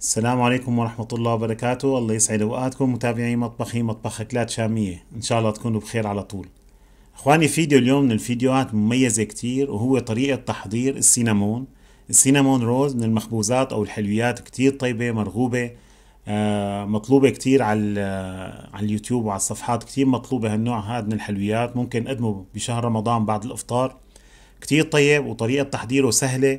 السلام عليكم ورحمة الله وبركاته الله يسعد أوقاتكم متابعي مطبخي مطبخ أكلات شامية إن شاء الله تكونوا بخير على طول أخواني فيديو اليوم من الفيديوهات مميزة كتير وهو طريقة تحضير السينامون السينامون روز من المخبوزات أو الحلويات كتير طيبة مرغوبة آه، مطلوبة كتير على, آه، على اليوتيوب وعلى الصفحات كتير مطلوبة هالنوع هذا من الحلويات ممكن نقدمه بشهر رمضان بعد الإفطار كتير طيب وطريقة تحضيره سهلة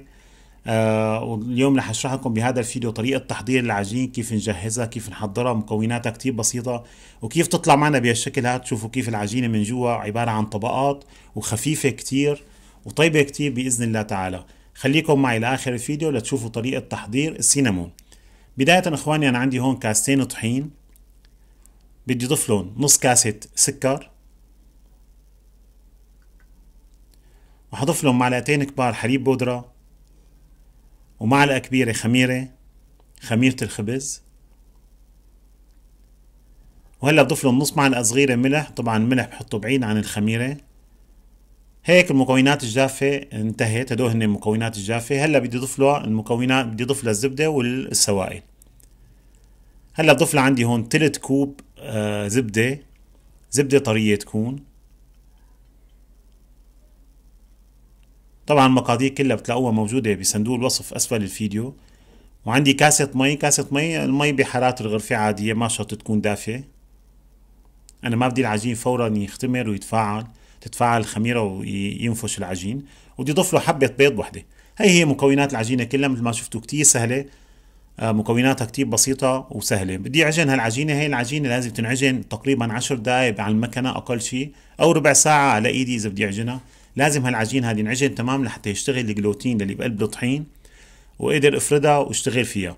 آه، واليوم رح اشرح لكم بهذا الفيديو طريقه تحضير العجين كيف نجهزها كيف نحضرها مكوناتها كتير بسيطه وكيف تطلع معنا بهالشكل هذا تشوفوا كيف العجينه من جوا عباره عن طبقات وخفيفه كتير وطيبه كتير باذن الله تعالى خليكم معي لاخر الفيديو لتشوفوا طريقه تحضير السينامون بدايه اخواني انا عندي هون كاستين طحين بدي اضيف لهم نص كاسه سكر وحضيف لهم معلقتين كبار حليب بودره ومعلقة كبيرة خميرة خميرة الخبز وهلا ضف لهم نص معلقة صغيرة ملح طبعا الملح بحطه بعيد عن الخميرة هيك المكونات الجافة انتهت هدول هن المكونات الجافة هلا بدي اضيف له المكونات بدي اضيف له الزبدة والسوائل هلا ضف له عندي هون تلت كوب آه زبدة زبدة طرية تكون طبعا المقادير كلها بتلاقوها موجودة بصندوق الوصف أسفل الفيديو وعندي كاسة مي كاسة مي المي بحرارة الغرفة عادية ما شرط تكون دافئة أنا ما بدي العجين فورا يختمر ويتفاعل تتفاعل الخميرة وينفش العجين وبدي ضف له حبة بيض وحدة هي هي مكونات العجينة كلها مثل ما شفتوا كتير سهلة آه، مكوناتها كتير بسيطة وسهلة بدي أعجن هالعجينة هي العجينة لازم تنعجن تقريبا عشر دقايق على المكنة أقل شيء أو ربع ساعة على إيدي إذا بدي أعجنها لازم هالعجين هذه ينعجن تمام لحتى يشتغل الجلوتين اللي بقلب الطحين واقدر افردها واشتغل فيها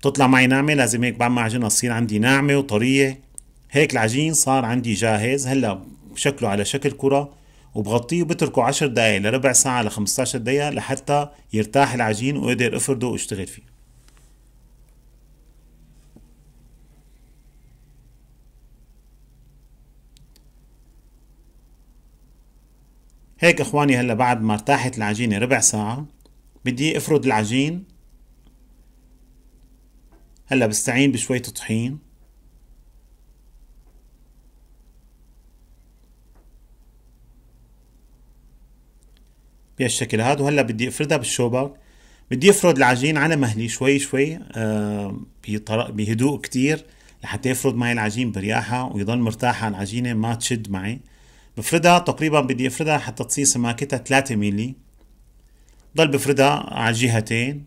بتطلع معي ناعمه لازم هيك بعد ما اعجنها تصير عندي ناعمه وطريه هيك العجين صار عندي جاهز هلا شكله على شكل كره وبغطيه وبتركه 10 دقائق لربع ساعه ل 15 دقيقه لحتى يرتاح العجين واقدر افرده واشتغل فيه هيك اخواني هلا بعد ما ارتاحت العجينة ربع ساعة بدي افرد العجين هلا بستعين بشوية طحين بهالشكل هذا وهلا بدي افردها بالشوبر بدي افرد العجين على مهلي شوي شوي آه، بهدوء كتير لحتى يفرد معي العجين برياحة ويضل مرتاحة العجينة ما تشد معي بفردها تقريبا بدي افردها حتى تصير سماكتها 3 ميلي ضل بفردها على الجهتين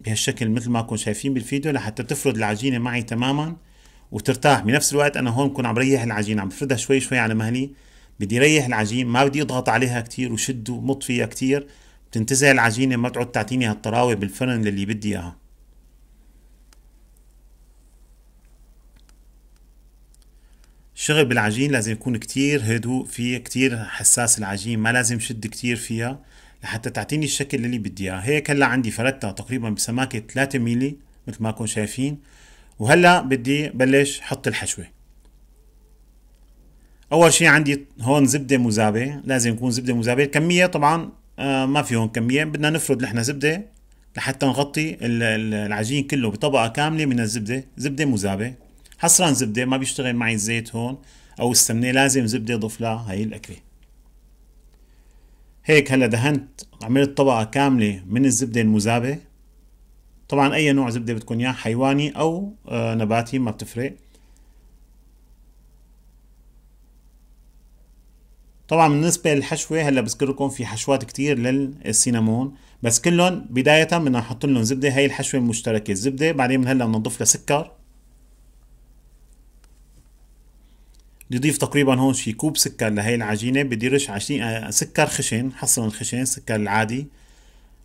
بهالشكل مثل ما كنتم شايفين بالفيديو لحتى تفرد العجينه معي تماما وترتاح بنفس الوقت انا هون بكون عم ريح العجينه عم بفردها شوي شوي على مهلي بدي ريح العجين ما بدي اضغط عليها كثير وشد ومط فيها كثير بتنتزع العجينه ما تعود تعطيني هالطراوه بالفرن اللي بدي اياها شغل بالعجين لازم يكون كتير هدوء فيه كتير حساس العجين ما لازم شد كتير فيها لحتى تعطيني الشكل اللي بدي اياه هيك هلا عندي فردتها تقريبا بسماكه 3 ميلي مثل ما كنتم شايفين وهلا بدي بلش حط الحشوه اول شيء عندي هون زبده مذابه لازم يكون زبده مذابه الكميه طبعا آه، ما في هون كميه بدنا نفرد نحن زبده لحتى نغطي العجين كله بطبقه كامله من الزبده زبده مذابه حصرا زبده ما بيشتغل معي الزيت هون او السمنه لازم زبده اضيف لها هي الاكله هيك هلا دهنت عملت طبقه كامله من الزبده المذابه طبعا اي نوع زبده بدكم اياه حيواني او آه، نباتي ما بتفرق طبعا بالنسبة للحشوة هلا بذكر لكم في حشوات كتير للسينامون بس كلهم بداية بدنا نحط لهم زبدة هي الحشوة المشتركة الزبدة بعدين من هلا بنضيف لها سكر بضيف تقريبا هون شي كوب سكر لهي العجينة بدي رش عشرين آه، سكر خشن حصل الخشن السكر العادي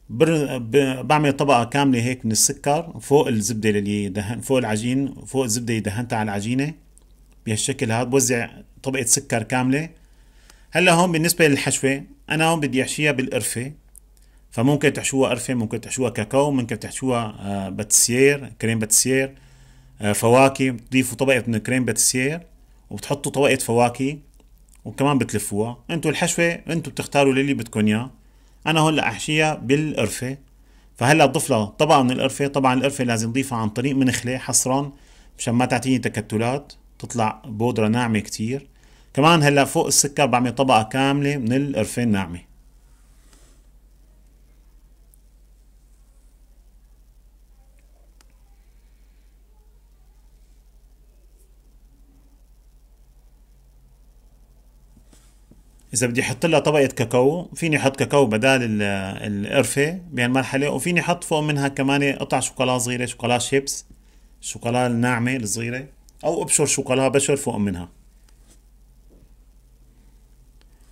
بر... ب... بعمل طبقة كاملة هيك من السكر فوق الزبدة اللي دهن فوق العجين فوق الزبدة اللي دهنتها على العجينة بهالشكل هاد بوزع طبقة سكر كاملة هلا هون بالنسبة للحشوة أنا هون بدي أحشيها بالقرفة فممكن تحشوها قرفة ممكن تحشوها كاكاو ممكن تحشوها آه، باتسيير كريم باتسيير آه، فواكه تضيفوا طبقة من كريم باتسيير وبتحطوا طبقه فواكه وكمان بتلفوها انتوا الحشوه انتوا بتختاروا اللي بدكم اياه انا هلا احشيها بالقرفه فهلا بضيف لها طبقه من القرفه طبعا القرفه لازم نضيفها عن طريق منخله حصرا مشان ما تعطيني تكتلات تطلع بودره ناعمه كتير كمان هلا فوق السكر بعمل طبقه كامله من القرفه الناعمه اذا بدي احط لها طبقه كاكاو فيني احط كاكاو بدال القرفه بهالمرحله وفيني احط فوق منها كمان قطع شوكولا صغيره شوكولا شيبس شوكولا الناعمه الصغيره او ابشر شوكولا بشر فوق منها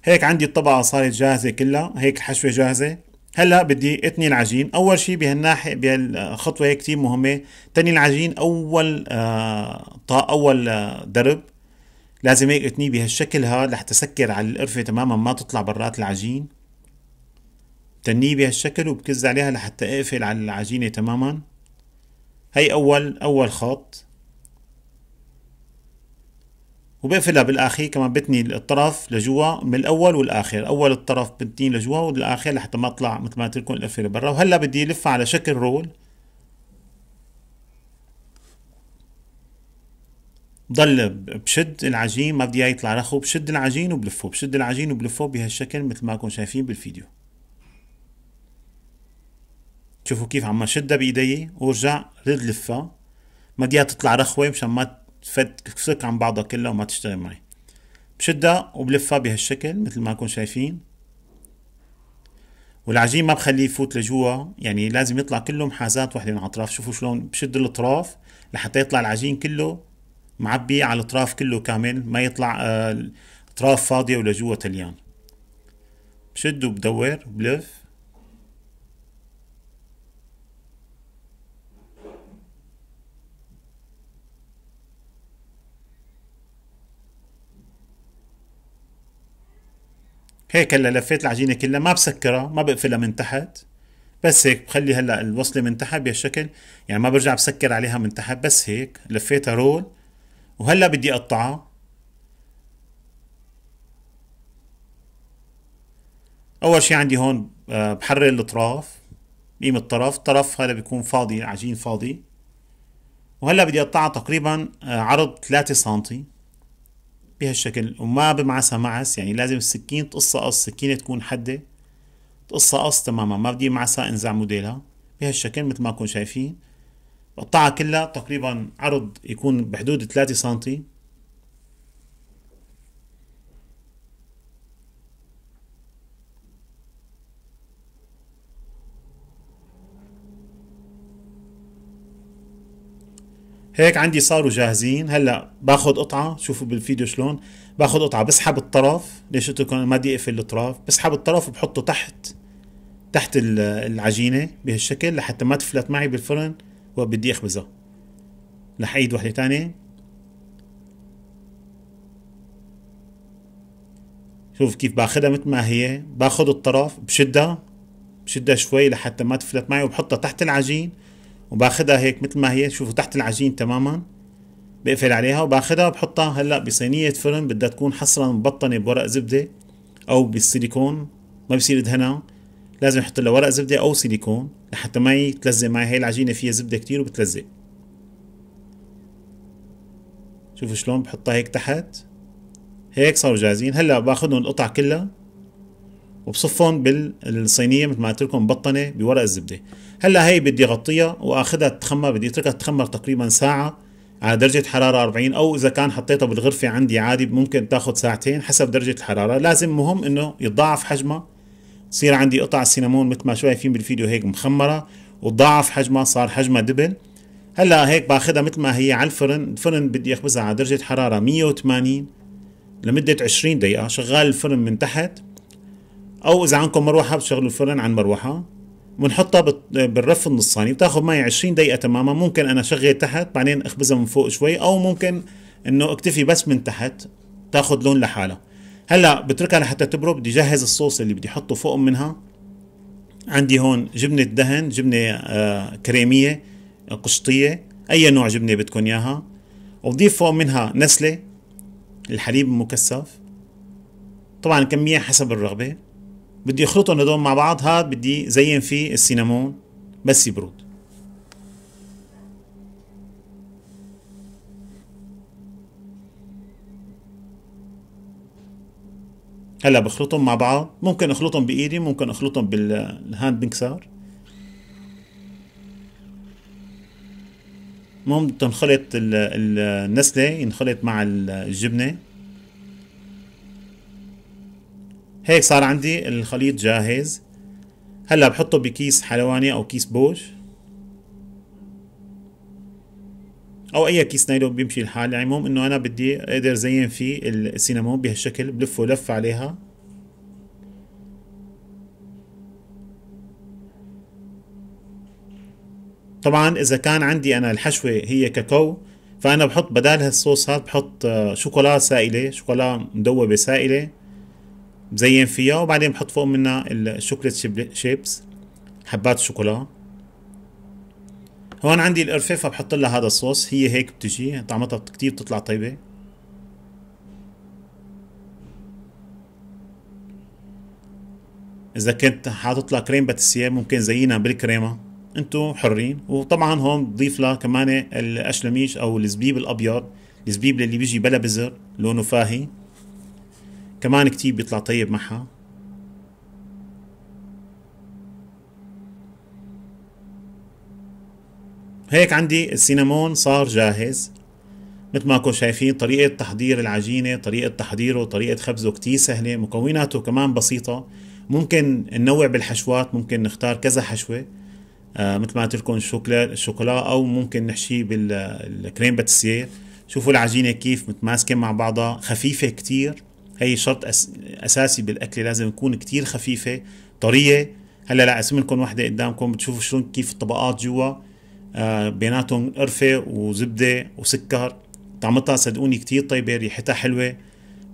هيك عندي الطبقه صارت جاهزه كلها هيك الحشوه جاهزه هلا بدي اتني العجين اول شيء بهالناحيه بهالخطوه هي كثير مهمه تني العجين اول آه اول آه درب لازم هيك اتنيه بهالشكل هاد لحتى سكر على القرفه تماما ما تطلع برات العجين تنيه بهالشكل وبكز عليها لحتى اقفل على العجينه تماما هي اول اول خط وبقفلها بالاخير كمان بتني الطرف لجوا من الاول والاخر اول الطرف بتني لجوا والاخر لحتى ما تطلع مثل ما قلت لكم القفله برا وهلا بدي الفها على شكل رول ضل بشد العجين ما بدي يطلع رخو بشد العجين وبلفه بشد العجين وبلفه بهالشكل مثل ما كنتم شايفين بالفيديو شوفوا كيف عم شدها بايدي وارجع رد لفها ما بدي تطلع رخوه مشان ما تفك عن بعضها كلها وما تشتغل معي بشدها وبلفها بهالشكل مثل ما كنتم شايفين والعجين ما بخليه يفوت لجوا يعني لازم يطلع كله محازات وحده من الاطراف شوفوا شلون بشد الاطراف لحتى يطلع العجين كله معبيه على الاطراف كله كامل ما يطلع آه، اطراف فاضيه ولا جوا تليان بشد وبدور بلف هيك هلا لفيت العجينه كلها ما بسكرها ما بقفلها من تحت بس هيك بخلي هلا الوصله من تحت بهالشكل يعني ما برجع بسكر عليها من تحت بس هيك لفيتها رول وهلا بدي اقطعها اول شيء عندي هون آه، بحرر الاطراف قيم الطرف الطرف هذا بيكون فاضي عجين فاضي وهلا بدي اقطعها تقريبا آه، عرض 3 سم بهالشكل وما بمعسها معس يعني لازم السكين تقصها قص السكينه تكون حده تقصها قص تماما ما بدي معسها انزع موديلها بهالشكل مثل ما كنتم شايفين قطعها كلها تقريبا عرض يكون بحدود 3 سم هيك عندي صاروا جاهزين هلا باخذ قطعه شوفوا بالفيديو شلون باخذ قطعه بسحب الطرف ليش قلت لكم ما بدي اقفل الاطراف بسحب الطرف وبحطه تحت تحت العجينه بهالشكل لحتى ما تفلت معي بالفرن وبدي اخبزها رح وحده ثانيه شوف كيف باخذها مثل ما هي باخذ الطرف بشدها بشدها شوي لحتى ما تفلت معي وبحطها تحت العجين وباخذها هيك مثل ما هي شوفوا تحت العجين تماما بقفل عليها وباخذها وبحطها هلا بصينيه فرن بدها تكون حصرا مبطنه بورق زبده او بالسيليكون ما بصير ادهنها لازم يحط له ورق زبده او سيليكون لحتى ما يتلزق معي هي العجينه فيها زبده كتير وبتلزق شوفوا شلون بحطها هيك تحت هيك صاروا جاهزين هلا باخذهم القطع كلها وبصفهم بالصينيه مثل ما قلت لكم مبطنه بورق الزبده هلا هي بدي اغطيها واخذها تتخمر بدي اتركها تتخمر تقريبا ساعه على درجة حرارة 40 أو إذا كان حطيتها بالغرفة عندي عادي ممكن تاخذ ساعتين حسب درجة الحرارة لازم مهم إنه يتضاعف حجمها صير عندي قطع السينامون مثل ما شايفين بالفيديو هيك مخمرة وتضاعف حجمها صار حجمها دبل هلا هيك باخذها مثل ما هي على الفرن الفرن بدي اخبزها على درجة حرارة 180 لمدة 20 دقيقة شغال الفرن من تحت او اذا عندكم مروحة بتشغلوا الفرن عن مروحة بنحطها بالرف النصاني بتاخذ معي 20 دقيقة تماما ممكن انا شغل تحت بعدين اخبزها من فوق شوي او ممكن انه اكتفي بس من تحت تاخذ لون لحالها هلا بتركها لحتى تبرد بدي جهز الصوص اللي بدي احطه فوق منها عندي هون جبنه دهن جبنه آه، كريميه آه، قشطيه اي نوع جبنه بدكم اياها وبضيف فوق منها نسله الحليب المكثف طبعا كميه حسب الرغبه بدي اخلطهم هدول مع بعض هاد بدي زين فيه السينامون بس يبرد هلا بخلطهم مع بعض ممكن اخلطهم بايدي ممكن اخلطهم بالهاند مكسر المهم تنخلط النسلة ينخلط مع الجبنة هيك صار عندي الخليط جاهز هلا بحطه بكيس حلواني او كيس بوش او اي كيس نايلون بيمشي الحال يعني المهم انه انا بدي اقدر زين فيه السينامون بهالشكل بلفه لفه عليها طبعا اذا كان عندي انا الحشوه هي كاكاو فانا بحط بدال هالصوص هذا بحط آه، شوكولا سائله شوكولا مدوبه سائله بزين فيها وبعدين بحط فوق منها الشوكليت شيبس حبات الشوكولا هون عندي القرفه فبحط لها هذا الصوص هي هيك بتجي طعمتها كتير بتطلع طيبه اذا كنت حاطط لها كريم باتيسيه ممكن زينها بالكريمه انتو حرين وطبعا هون بضيف لها كمان الاشلميش او الزبيب الابيض الزبيب اللي بيجي بلا بزر لونه فاهي كمان كتير بيطلع طيب معها هيك عندي السينامون صار جاهز مثل ما كنتم شايفين طريقة تحضير العجينة طريقة تحضيره طريقة خبزه كتير سهلة مكوناته كمان بسيطة ممكن ننوع بالحشوات ممكن نختار كذا حشوة آه مثل ما قلت لكم الشوكولا او ممكن نحشيه بالكريم بتسير شوفوا العجينه كيف متماسكه مع بعضها خفيفه كتير هي شرط أس... اساسي بالاكل لازم تكون كتير خفيفه طريه هلا لا اسم لكم وحده قدامكم بتشوفوا شلون كيف الطبقات جوا آه، بيناتهم قرفة وزبدة وسكر طعمتها صدقوني كتير طيبة ريحتها حلوة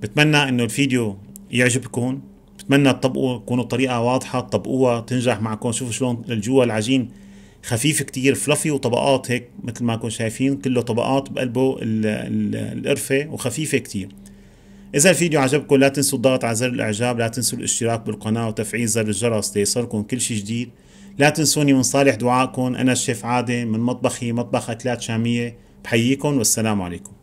بتمنى انه الفيديو يعجبكم بتمنى تطبقوا تكونوا طريقة واضحة تطبقوها تنجح معكم شوفوا شلون الجوا العجين خفيف كتير فلافي وطبقات هيك مثل ما كنتم شايفين كله طبقات بقلبه القرفة وخفيفة كتير إذا الفيديو عجبكم لا تنسوا الضغط على زر الإعجاب لا تنسوا الاشتراك بالقناة وتفعيل زر الجرس ليصلكم كل شيء جديد لا تنسوني من صالح دعائكم أنا الشيف عادل من مطبخي مطبخ أكلات شامية بحييكم والسلام عليكم